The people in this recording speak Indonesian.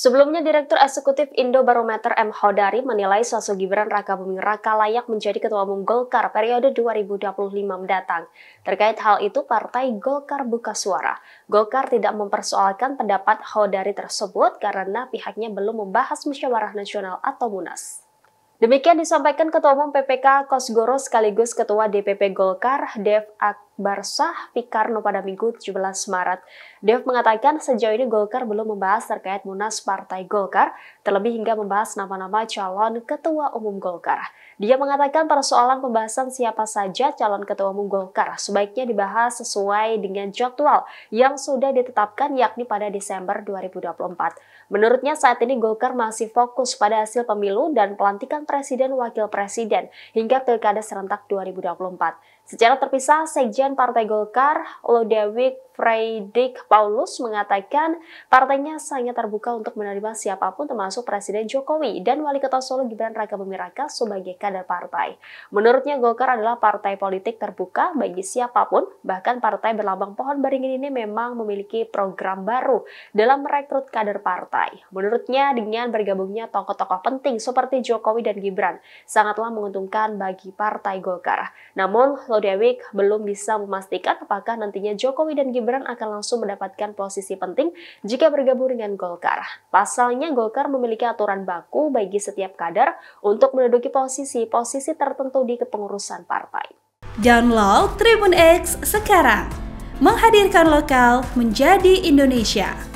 Sebelumnya, Direktur Eksekutif Indo Barometer M. Hodari menilai sosok Gibran Raka Buming Raka layak menjadi Ketua Umum Golkar periode 2025 mendatang. Terkait hal itu, Partai Golkar buka suara. Golkar tidak mempersoalkan pendapat Hodari tersebut karena pihaknya belum membahas musyawarah nasional atau munas. Demikian disampaikan Ketua Umum PPK Kosgoro sekaligus Ketua DPP Golkar Dev Akbar Sah Pikarno pada Minggu 17 Maret. Dev mengatakan sejauh ini Golkar belum membahas terkait Munas Partai Golkar, terlebih hingga membahas nama-nama calon Ketua Umum Golkar. Dia mengatakan persoalan pembahasan siapa saja calon Ketua Umum Golkar sebaiknya dibahas sesuai dengan jadwal yang sudah ditetapkan yakni pada Desember 2024. Menurutnya saat ini Golkar masih fokus pada hasil pemilu dan pelantikan presiden wakil presiden hingga pilkada serentak 2024. Secara terpisah, Sekjen Partai Golkar, Lodewijk Freidik Paulus mengatakan partainya sangat terbuka untuk menerima siapapun termasuk Presiden Jokowi dan Wali Kota Solo Gibran Raka Bumiraka sebagai kader partai. Menurutnya Golkar adalah partai politik terbuka bagi siapapun, bahkan partai berlambang pohon beringin ini memang memiliki program baru dalam merekrut kader partai. Menurutnya dengan bergabungnya tokoh-tokoh penting seperti Jokowi dan Gibran sangatlah menguntungkan bagi Partai Golkar. Namun, Lodewijk belum bisa memastikan apakah nantinya Jokowi dan Gibran akan langsung mendapatkan posisi penting jika bergabung dengan Golkar. Pasalnya, Golkar memiliki aturan baku bagi setiap kader untuk menduduki posisi-posisi tertentu di kepengurusan partai. Download Tribun X sekarang, menghadirkan lokal menjadi Indonesia.